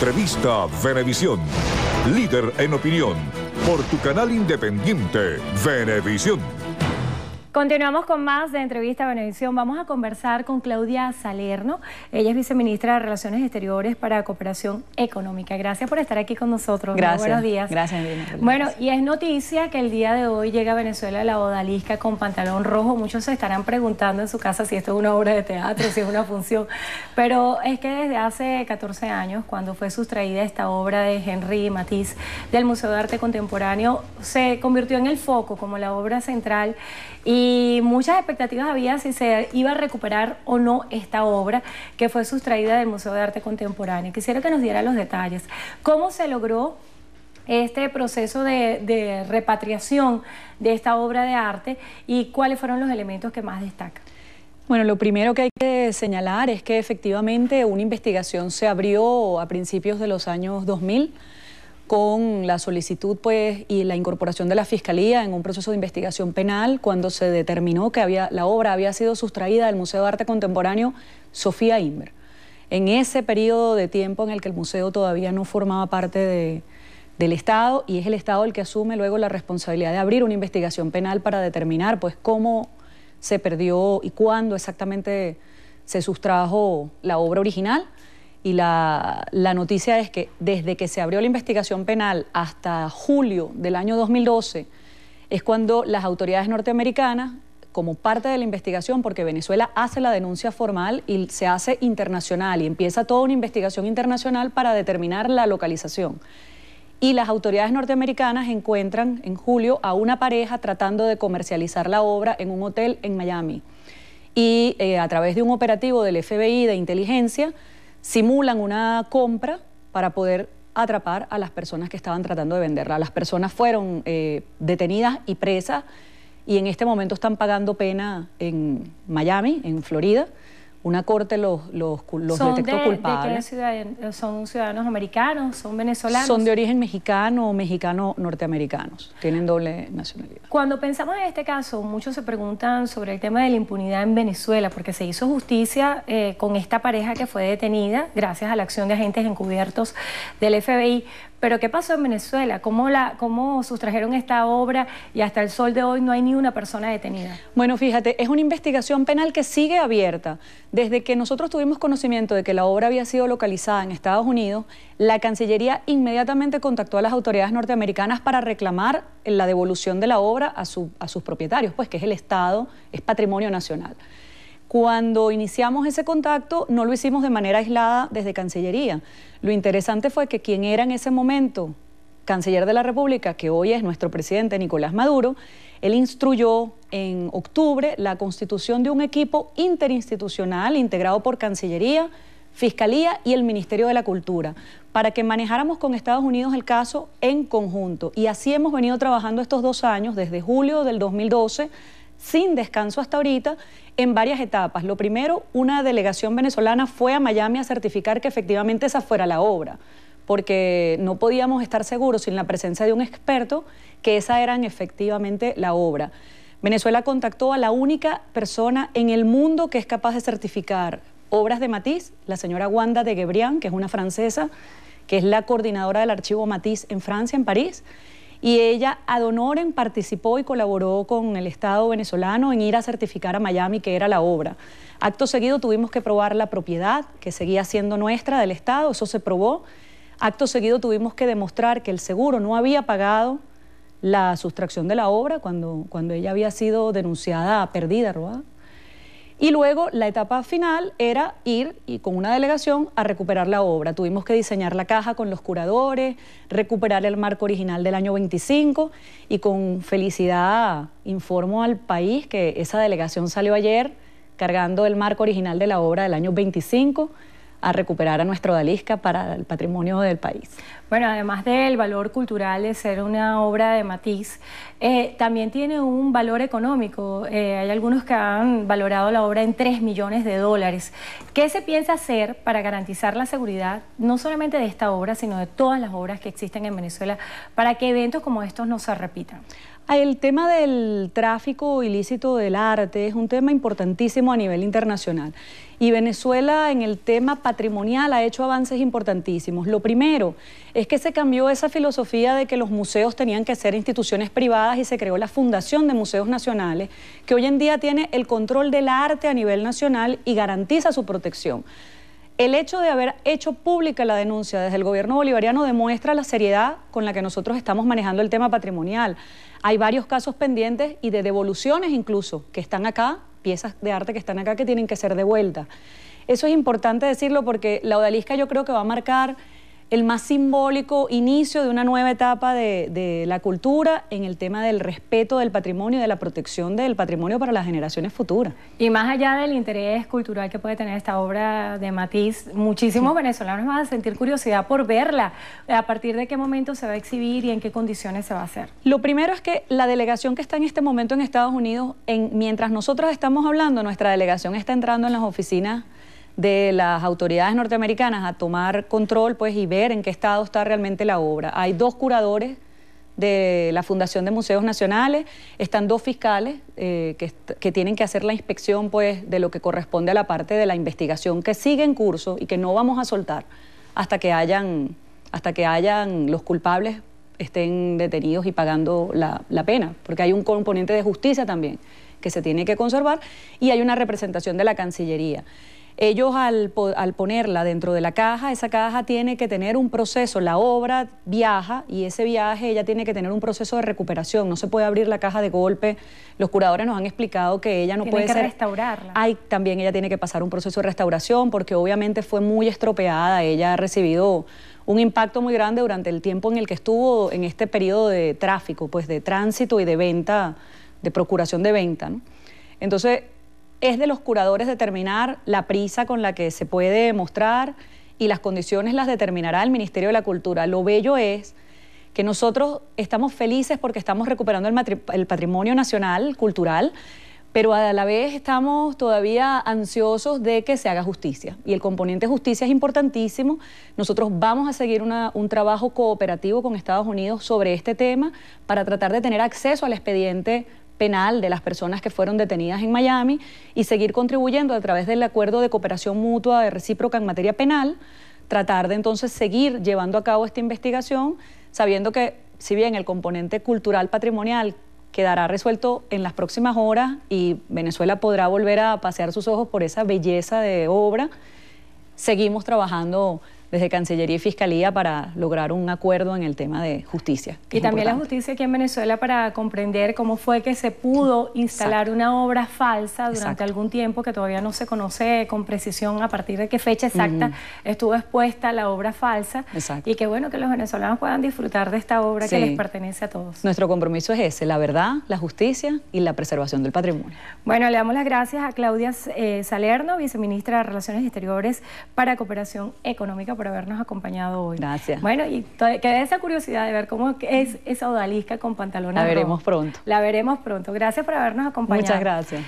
Entrevista Venevisión. Líder en opinión. Por tu canal independiente, Venevisión. Continuamos con más de Entrevista a Benevisión. Vamos a conversar con Claudia Salerno. Ella es viceministra de Relaciones Exteriores para Cooperación Económica. Gracias por estar aquí con nosotros. Gracias. buenos días. Gracias, Bueno, y es noticia que el día de hoy llega a Venezuela la odalisca con pantalón rojo. Muchos se estarán preguntando en su casa si esto es una obra de teatro, si es una función. Pero es que desde hace 14 años, cuando fue sustraída esta obra de Henry Matisse del Museo de Arte Contemporáneo, se convirtió en el foco como la obra central y y muchas expectativas había si se iba a recuperar o no esta obra que fue sustraída del Museo de Arte Contemporáneo. Quisiera que nos diera los detalles. ¿Cómo se logró este proceso de, repatriación de esta obra de arte y cuáles fueron los elementos que más destacan? Bueno, lo primero que hay que señalar es que efectivamente una investigación se abrió a principios de los años 2000 con la solicitud pues, y la incorporación de la Fiscalía en un proceso de investigación penal cuando se determinó que la obra había sido sustraída del Museo de Arte Contemporáneo Sofía Inver. En ese periodo de tiempo en el que el museo todavía no formaba parte del Estado y es el Estado el que asume luego la responsabilidad de abrir una investigación penal para determinar pues, cómo se perdió y cuándo exactamente se sustrajo la obra original. Y la, noticia es que desde que se abrió la investigación penal hasta julio del año 2012 es cuando las autoridades norteamericanas, como parte de la investigación, porque Venezuela hace la denuncia formal y se hace internacional y empieza toda una investigación internacional para determinar la localización. Y las autoridades norteamericanas encuentran en julio a una pareja tratando de comercializar la obra en un hotel en Miami. Y eh, a través de un operativo del FBI de inteligencia, simulan una compra para poder atrapar a las personas que estaban tratando de venderla. Las personas fueron eh, detenidas y presas y en este momento están pagando pena en Miami, en Florida una corte los, los, los detectó culpables. Eh, ¿Son ciudadanos americanos? ¿Son venezolanos? Son de origen mexicano o mexicano-norteamericanos. Tienen doble nacionalidad. Cuando pensamos en este caso, muchos se preguntan sobre el tema de la impunidad en Venezuela, porque se hizo justicia eh, con esta pareja que fue detenida gracias a la acción de agentes encubiertos del FBI. Pero ¿qué pasó en Venezuela? ¿Cómo, la, ¿Cómo sustrajeron esta obra y hasta el sol de hoy no hay ni una persona detenida? Bueno, fíjate, es una investigación penal que sigue abierta. Desde que nosotros tuvimos conocimiento de que la obra había sido localizada en Estados Unidos, la Cancillería inmediatamente contactó a las autoridades norteamericanas para reclamar la devolución de la obra a, a sus propietarios, pues que es el Estado, es patrimonio nacional. Cuando iniciamos ese contacto no lo hicimos de manera aislada desde Cancillería. Lo interesante fue que quien era en ese momento canciller de la República, que hoy es nuestro presidente Nicolás Maduro, él instruyó en octubre la constitución de un equipo interinstitucional integrado por Cancillería, Fiscalía y el Ministerio de la Cultura, para que manejáramos con Estados Unidos el caso en conjunto. Y así hemos venido trabajando estos dos años, desde julio del 2012 sin descanso hasta ahorita en varias etapas. Lo primero, una delegación venezolana fue a Miami a certificar que efectivamente esa fuera la obra, porque no podíamos estar seguros sin la presencia de un experto que esa era efectivamente la obra. Venezuela contactó a la única persona en el mundo que es capaz de certificar obras de Matisse, la señora Wanda de Gebrián, que es una francesa, que es la coordinadora del archivo Matisse en Francia, en París y ella ad honorem participó y colaboró con el Estado venezolano en ir a certificar a Miami que era la obra. Acto seguido tuvimos que probar la propiedad que seguía siendo nuestra del Estado, eso se probó. Acto seguido tuvimos que demostrar que el seguro no había pagado la sustracción de la obra cuando, cuando ella había sido denunciada perdida, robada. Y luego la etapa final era ir y con una delegación a recuperar la obra. Tuvimos que diseñar la caja con los curadores, recuperar el marco original del año 25 y con felicidad informo al país que esa delegación salió ayer cargando el marco original de la obra del año 25 a recuperar a nuestro Dalisca para el patrimonio del país. Bueno, además del valor cultural de ser una obra de matiz, eh, también tiene un valor económico. Eh, hay algunos que han valorado la obra en 3 millones de dólares. ¿Qué se piensa hacer para garantizar la seguridad, no solamente de esta obra, sino de todas las obras que existen en Venezuela, para que eventos como estos no se repitan? El tema del tráfico ilícito del arte es un tema importantísimo a nivel internacional y Venezuela en el tema patrimonial ha hecho avances importantísimos. Lo primero es que se cambió esa filosofía de que los museos tenían que ser instituciones privadas y se creó la Fundación de Museos Nacionales, que hoy en día tiene el control del arte a nivel nacional y garantiza su protección. El hecho de haber hecho pública la denuncia desde el gobierno bolivariano demuestra la seriedad con la que nosotros estamos manejando el tema patrimonial. Hay varios casos pendientes y de devoluciones incluso que están acá, piezas de arte que están acá que tienen que ser devueltas. Eso es importante decirlo porque la odalisca yo creo que va a marcar el más simbólico inicio de una nueva etapa de, la cultura en el tema del respeto del patrimonio y de la protección del patrimonio para las generaciones futuras. Y más allá del interés cultural que puede tener esta obra de Matiz, muchísimos venezolanos van a sentir curiosidad por verla, a partir de qué momento se va a exhibir y en qué condiciones se va a hacer. Lo primero es que la delegación que está en este momento en Estados Unidos, en, mientras nosotros estamos hablando, nuestra delegación está entrando en las oficinas de las autoridades norteamericanas a tomar control pues, y ver en qué estado está realmente la obra. Hay dos curadores de la Fundación de Museos Nacionales, están dos fiscales eh, que, tienen que hacer la inspección pues, de lo que corresponde a la parte de la investigación que sigue en curso y que no vamos a soltar hasta que hayan, hasta que hayan los culpables estén detenidos y pagando la, la pena, porque hay un componente de justicia también que se tiene que conservar y hay una representación de la Cancillería. Ellos al, al, ponerla dentro de la caja, esa caja tiene que tener un proceso, la obra viaja y ese viaje ella tiene que tener un proceso de recuperación, no se puede abrir la caja de golpe. Los curadores nos han explicado que ella no puede que restaurarla. Hay también ella tiene que pasar un proceso de restauración porque obviamente fue muy estropeada, ella ha recibido un impacto muy grande durante el tiempo en el que estuvo en este periodo de tráfico, pues de tránsito y de venta, de procuración de venta. Entonces, es de los curadores determinar la prisa con la que se puede mostrar y las condiciones las determinará el Ministerio de la Cultura. Lo bello es que nosotros estamos felices porque estamos recuperando el, patrimonio nacional, cultural, pero a la vez estamos todavía ansiosos de que se haga justicia. Y el componente justicia es importantísimo. Nosotros vamos a seguir un trabajo cooperativo con Estados Unidos sobre este tema para tratar de tener acceso al expediente penal de las personas que fueron detenidas en Miami y seguir contribuyendo a través del acuerdo de cooperación mutua de recíproca en materia penal, tratar de entonces seguir llevando a cabo esta investigación, sabiendo que si bien el componente cultural patrimonial quedará resuelto en las próximas horas y Venezuela podrá volver a pasear sus ojos por esa belleza de obra, seguimos trabajando desde Cancillería y Fiscalía para lograr un acuerdo en el tema de justicia. Y también la justicia aquí en Venezuela para comprender cómo fue que se pudo instalar una obra falsa durante algún tiempo que todavía no se conoce con precisión a partir de qué fecha exacta estuvo expuesta la obra falsa. Y qué bueno que los venezolanos puedan disfrutar de esta obra que les pertenece a todos. Nuestro compromiso es ese, la verdad, la justicia y la preservación del patrimonio. Bueno, le damos las gracias a Claudia eh, Salerno, viceministra de Relaciones Exteriores para Cooperación Económica por habernos acompañado hoy. Gracias. Bueno, y queda esa curiosidad de ver cómo es esa odalisca con pantalón La veremos pronto. La veremos pronto. Gracias por habernos acompañado. Muchas gracias.